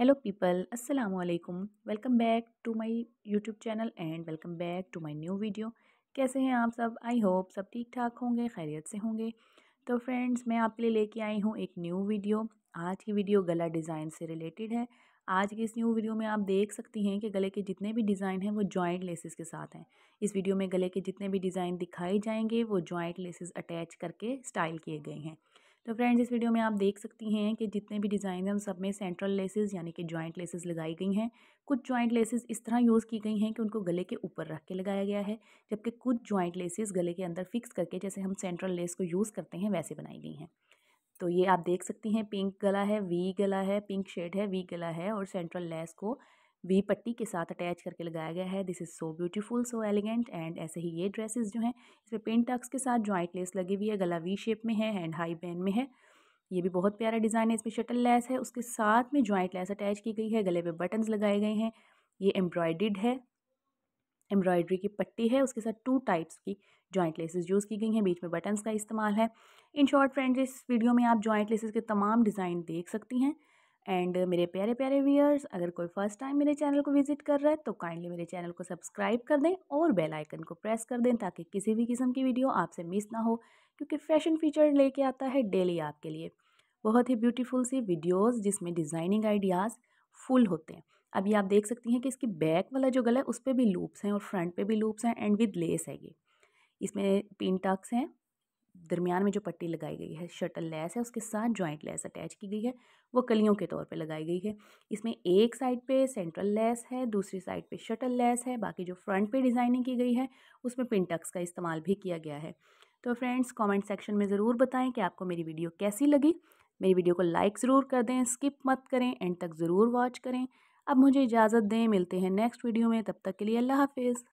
hello people अस्सलाम वालेकुम welcome back to my YouTube channel and welcome back to my new video कैसे हैं आप सब आई होप सब ठीक ठाक होंगे खैरियत से होंगे तो फ्रेंड्स मैं आपके लिए लेके आई हूँ एक न्यू वीडियो आज की वीडियो गला डिज़ाइन से रिलेटेड है आज की इस न्यू वीडियो में आप देख सकती हैं कि गले के जितने भी डिज़ाइन हैं वो जॉइंट लेसेस के साथ हैं इस वीडियो में गले के जितने भी डिज़ाइन दिखाए जाएंगे वो जॉइंट लेसेस अटैच करके स्टाइल किए गए हैं तो फ्रेंड्स इस वीडियो में आप देख सकती हैं कि जितने भी डिज़ाइन हैं उन सब में सेंट्रल लेसेस यानी कि जॉइंट लेसेस लगाई गई हैं कुछ जॉइंट लेसेस इस तरह यूज़ की गई हैं कि उनको गले के ऊपर रख के लगाया गया है जबकि कुछ जॉइंट लेसेस गले के अंदर फिक्स करके जैसे हम सेंट्रल लेस को यूज़ करते हैं वैसे बनाई गई हैं तो ये आप देख सकती हैं पिंक गला है वी गला है पिंक शेड है वी गला है और सेंट्रल लेस को वी पट्टी के साथ अटैच करके लगाया गया है this is so beautiful so elegant and ऐसे ही ये ड्रेसेस जो हैं इसमें पेंट टक्स के साथ ज्वाइंट लेस लगी हुई है गला वी शेप में है एंड हाई बैन में है ये भी बहुत प्यारा डिज़ाइन है इसमें शटल लेस है उसके साथ में ज्वाइंट लेस अटैच की गई है गले पे बटन्स लगाए गए हैं ये एम्ब्रॉयड्रीड है एम्ब्रॉयड्री की पट्टी है उसके साथ टू टाइप्स की जॉइंट लेसेस यूज़ की गई हैं बीच में बटन्स का इस्तेमाल है इन शॉर्ट फ्रेंड्स इस वीडियो में आप जॉइंट लेसेस के तमाम डिज़ाइन देख सकती हैं एंड मेरे प्यारे प्यारे व्यूअर्स अगर कोई फर्स्ट टाइम मेरे चैनल को विजिट कर रहा है तो काइंडली मेरे चैनल को सब्सक्राइब कर दें और बेल आइकन को प्रेस कर दें ताकि किसी भी किस्म की वीडियो आपसे मिस ना हो क्योंकि फैशन फीचर लेके आता है डेली आपके लिए बहुत ही ब्यूटीफुल सी वीडियोज़ जिसमें डिज़ाइनिंग आइडियाज़ फुल होते हैं अभी आप देख सकती हैं कि इसकी बैक वाला जो गला है उस पर भी लूप्स हैं और फ्रंट पर भी लूप्स हैं एंड विद लेस है ये इसमें पिन टक्स हैं दरमियान में जो पट्टी लगाई गई है शटल लेस है उसके साथ जॉइंट लेस अटैच की गई है वो कलियों के तौर पे लगाई गई है इसमें एक साइड पे सेंट्रल लेस है दूसरी साइड पे शटल लेस है बाकी जो फ्रंट पे डिज़ाइनिंग की गई है उसमें पिनटक्स का इस्तेमाल भी किया गया है तो फ्रेंड्स कॉमेंट सेक्शन में ज़रूर बताएँ कि आपको मेरी वीडियो कैसी लगी मेरी वीडियो को लाइक ज़रूर कर दें स्किप मत करें एंड तक ज़रूर वॉच करें अब मुझे इजाज़त दें मिलते हैं नेक्स्ट वीडियो में तब तक के लिए अल्लाह हाफिज़